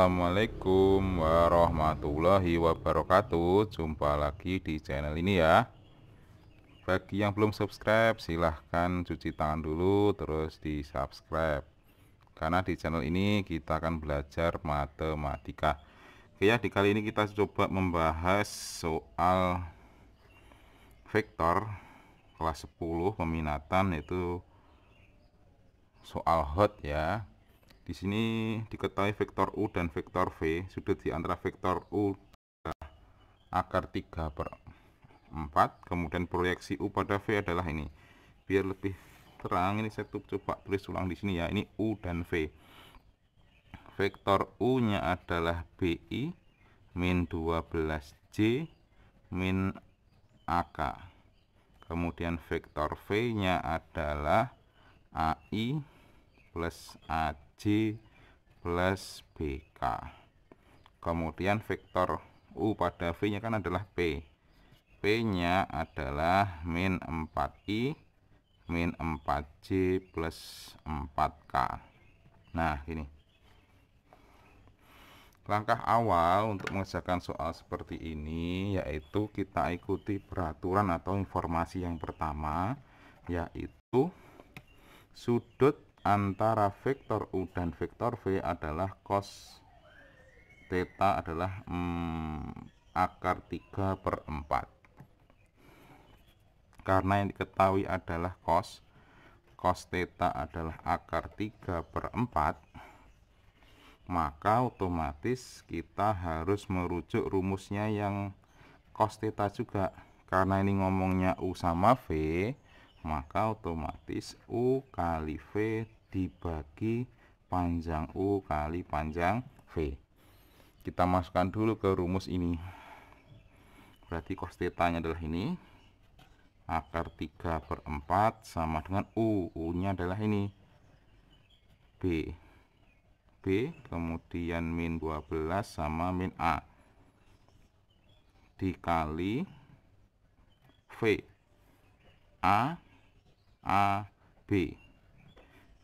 Assalamualaikum warahmatullahi wabarakatuh Jumpa lagi di channel ini ya Bagi yang belum subscribe silahkan cuci tangan dulu terus di subscribe Karena di channel ini kita akan belajar matematika Oke ya di kali ini kita coba membahas soal vektor kelas 10 peminatan itu soal hot ya di sini diketahui vektor U dan vektor V sudut di antara vektor U akar 3 per 4 kemudian proyeksi U pada V adalah ini biar lebih terang ini saya coba tulis ulang di sini ya ini U dan V vektor U nya adalah BI min 12J min AK kemudian vektor V nya adalah AI plus AC C plus BK kemudian vektor U pada V nya kan adalah P P nya adalah min 4I min 4J plus 4K nah ini langkah awal untuk mengerjakan soal seperti ini yaitu kita ikuti peraturan atau informasi yang pertama yaitu sudut antara vektor U dan vektor V adalah cos theta adalah mm, akar 3 per 4 karena yang diketahui adalah cos cos theta adalah akar 3 per 4 maka otomatis kita harus merujuk rumusnya yang cos theta juga karena ini ngomongnya U sama V maka otomatis U kali V dibagi panjang U kali panjang V kita masukkan dulu ke rumus ini berarti cos tetanya adalah ini akar 3 per 4 sama dengan U U nya adalah ini B B kemudian min 12 sama min A dikali V A A B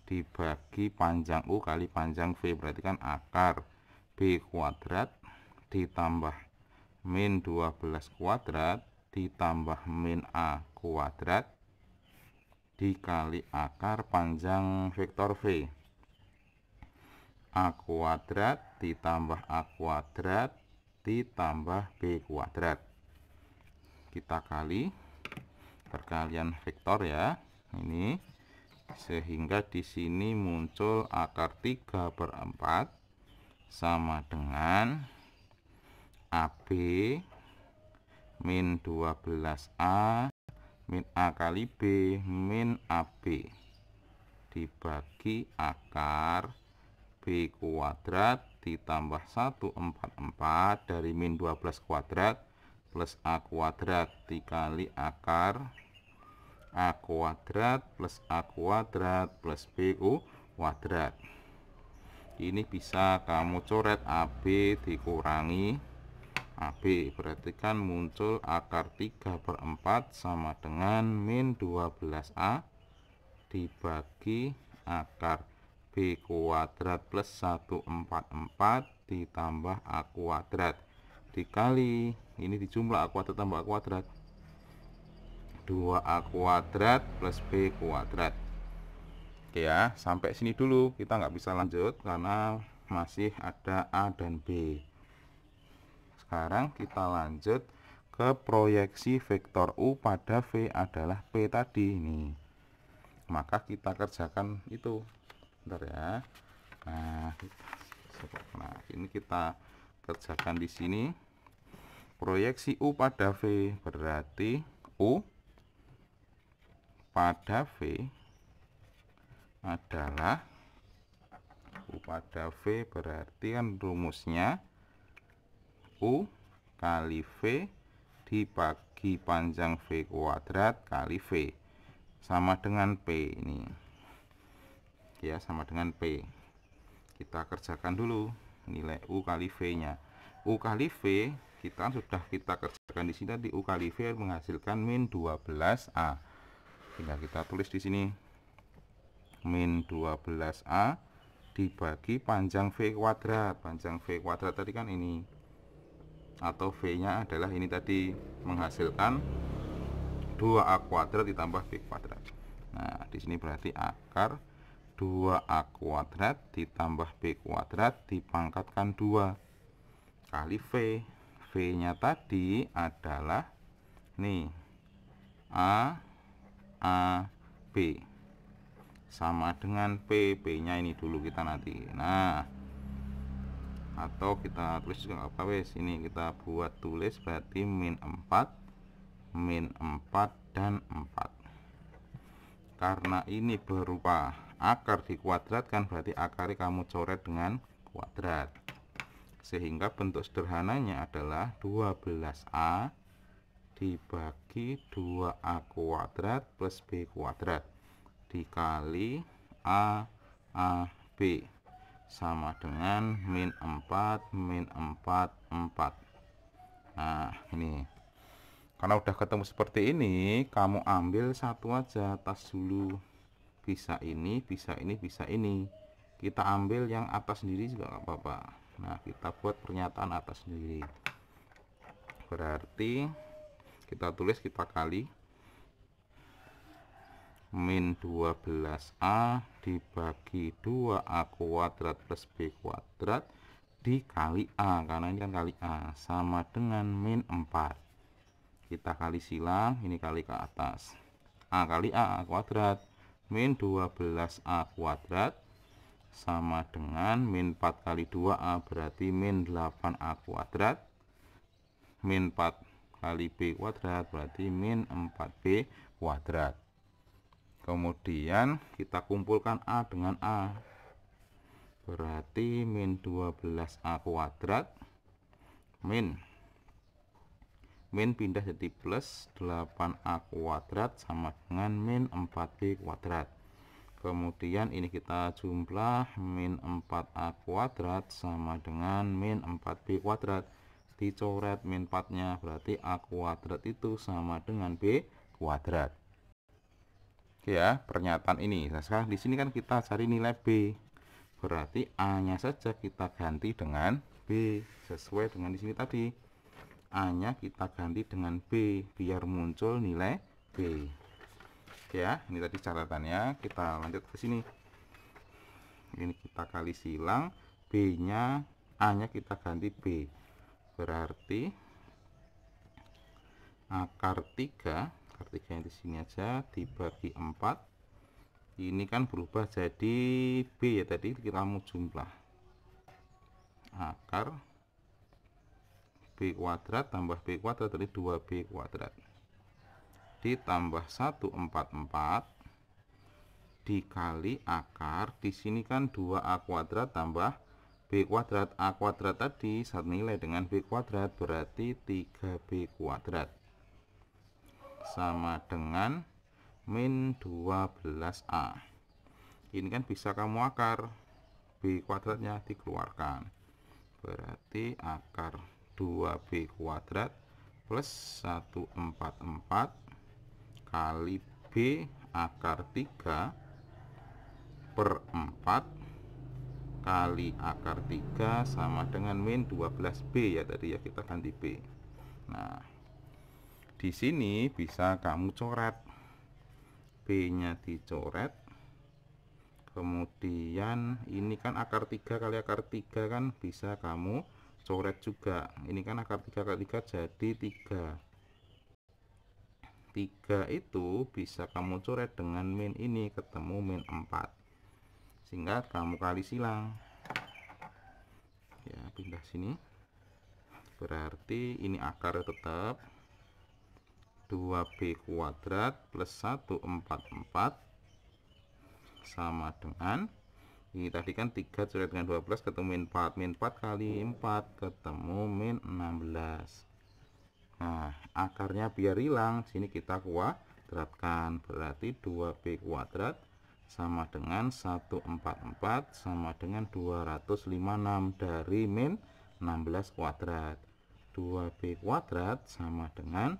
dibagi panjang U kali panjang V berarti kan akar B kuadrat ditambah min 12 kuadrat ditambah min A kuadrat dikali akar panjang vektor V A kuadrat ditambah A kuadrat ditambah B kuadrat kita kali perkalian vektor ya ini sehingga di sini muncul akar 3 per 4 sama dengan AB min 12A min A kali B min AB dibagi akar B kuadrat ditambah 144 dari min 12 kuadrat plus A kuadrat dikali akar A kuadrat plus A kuadrat plus BU kuadrat ini bisa kamu coret AB dikurangi AB berarti kan muncul akar 3 per 4 sama dengan min 12A dibagi akar B kuadrat plus 144 ditambah A kuadrat dikali ini dijumlah A kuadrat tambah A kuadrat 2a kuadrat plus b kuadrat oke ya sampai sini dulu kita nggak bisa lanjut karena masih ada a dan b sekarang kita lanjut ke proyeksi vektor u pada v adalah p tadi ini maka kita kerjakan itu bentar ya nah, nah ini kita kerjakan di sini proyeksi u pada v berarti u pada V adalah u pada V berarti kan rumusnya U kali V dibagi panjang V kuadrat kali V sama dengan P ini ya sama dengan P kita kerjakan dulu nilai U kali V nya U kali V kita sudah kita kerjakan di sini tadi U kali V menghasilkan min 12A tinggal kita tulis di sini min 12a dibagi panjang V kuadrat panjang V kuadrat tadi kan ini atau V nya adalah ini tadi menghasilkan 2A kuadrat ditambah V kuadrat nah di sini berarti akar 2A kuadrat ditambah B kuadrat dipangkatkan 2 kali V V nya tadi adalah nih A a b sama dengan P P nya ini dulu kita nanti nah atau kita tulis juga apa wes ini kita buat tulis berarti min 4 min 4 dan 4 karena ini berupa akar dikuadratkan berarti akar kamu coret dengan kuadrat sehingga bentuk sederhananya adalah 12A dibagi 2a kuadrat plus b kuadrat dikali a a b sama dengan min 4 min 4 4 nah ini karena udah ketemu seperti ini kamu ambil satu aja atas dulu bisa ini bisa ini bisa ini kita ambil yang atas sendiri juga nggak apa-apa nah kita buat pernyataan atas sendiri berarti kita tulis kita kali min 12a dibagi 2a kuadrat plus b kuadrat dikali a karena ini kan kali a sama dengan min 4 kita kali silang ini kali ke atas a kali a, a kuadrat min 12a kuadrat sama dengan min 4 kali 2a berarti min 8a kuadrat min 4 kali B kuadrat berarti min 4 b kuadrat kemudian kita kumpulkan A dengan A berarti min 12A kuadrat min min pindah jadi plus 8A kuadrat sama dengan min 4B kuadrat kemudian ini kita jumlah min 4a kuadrat sama dengan min 4b kuadrat dicoret min 4 nya berarti A kuadrat itu sama dengan B kuadrat Oke ya pernyataan ini nah sekarang di sini kan kita cari nilai B berarti A nya saja kita ganti dengan B sesuai dengan di sini tadi A nya kita ganti dengan B biar muncul nilai B Oke ya ini tadi catatannya kita lanjut ke sini ini kita kali silang B nya A nya kita ganti B berarti akar nah, 3 akar 3 yang di sini aja dibagi 4 ini kan berubah jadi B ya tadi kita mau jumlah akar nah, B kuadrat tambah B kuadrat dari 2B kuadrat ditambah 144 dikali akar di sini kan 2a kuadrat tambah B kuadrat A kuadrat tadi satu nilai dengan B kuadrat berarti 3B kuadrat sama dengan min 12A ini kan bisa kamu akar B kuadratnya dikeluarkan berarti akar 2B kuadrat plus 144 kali B akar 3 per 4 kali akar 3 sama dengan min 12B ya tadi ya kita ganti B nah di sini bisa kamu coret B nya dicoret kemudian ini kan akar 3 kali akar 3 kan bisa kamu coret juga ini kan akar 3 kali 3 jadi 3 3 itu bisa kamu coret dengan min ini ketemu min 4 sehingga kamu kali silang ya pindah sini berarti ini akar tetap 2b kuadrat plus 144 sama dengan ini tadi kan 3 curi dengan 12 ketemu min 4 min 4 kali 4 ketemu min 16 nah akarnya biar hilang sini kita kuadratkan berarti 2b kuadrat sama dengan 144 sama dengan 256 dari min 16 kuadrat 2B kuadrat sama dengan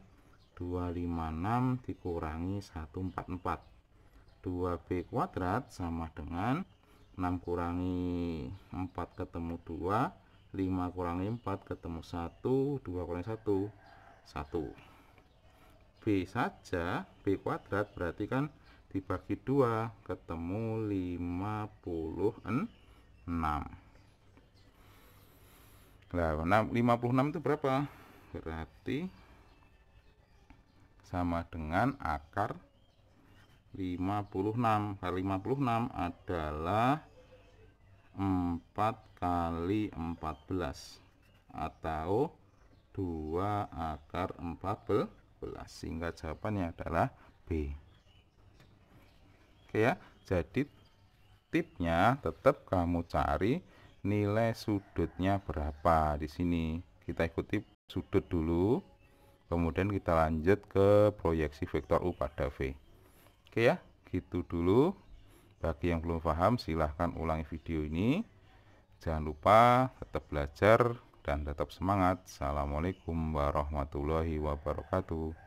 256 dikurangi 144 2B kuadrat sama dengan 6 kurangi 4 ketemu 2 5 kurangi 4 ketemu 1 2 kurangi 1 1 B saja B kuadrat berarti kan dibagi 2 ketemu 56 nah 56 itu berapa berarti sama dengan akar 56 56 adalah 4 kali 14 atau 2 akar 14 sehingga jawabannya adalah B Oke ya. Jadi tipnya tetap kamu cari nilai sudutnya berapa di sini. Kita ikuti sudut dulu. Kemudian kita lanjut ke proyeksi vektor U pada V. Oke ya, gitu dulu. Bagi yang belum paham silahkan ulangi video ini. Jangan lupa tetap belajar dan tetap semangat. Assalamualaikum warahmatullahi wabarakatuh.